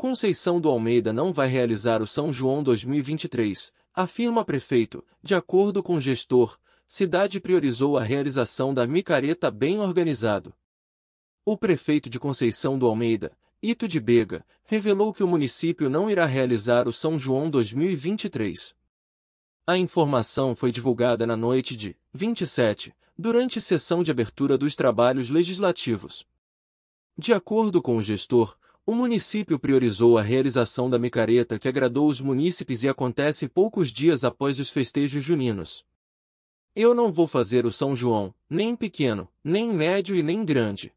Conceição do Almeida não vai realizar o São João 2023, afirma prefeito. De acordo com o gestor, cidade priorizou a realização da micareta bem organizado. O prefeito de Conceição do Almeida, Ito de Bega, revelou que o município não irá realizar o São João 2023. A informação foi divulgada na noite de 27, durante sessão de abertura dos trabalhos legislativos. De acordo com o gestor, o município priorizou a realização da micareta que agradou os munícipes e acontece poucos dias após os festejos juninos. Eu não vou fazer o São João, nem pequeno, nem médio e nem grande.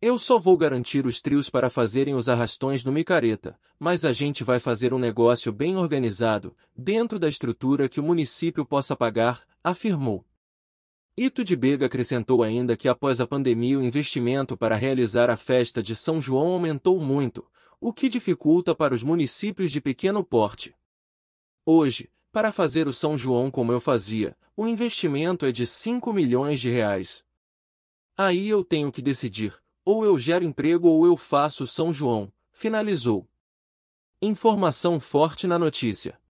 Eu só vou garantir os trios para fazerem os arrastões no micareta, mas a gente vai fazer um negócio bem organizado, dentro da estrutura que o município possa pagar, afirmou. Ito de Bega acrescentou ainda que após a pandemia o investimento para realizar a festa de São João aumentou muito, o que dificulta para os municípios de pequeno porte. Hoje, para fazer o São João como eu fazia, o investimento é de 5 milhões de reais. Aí eu tenho que decidir, ou eu gero emprego ou eu faço São João, finalizou. Informação forte na notícia.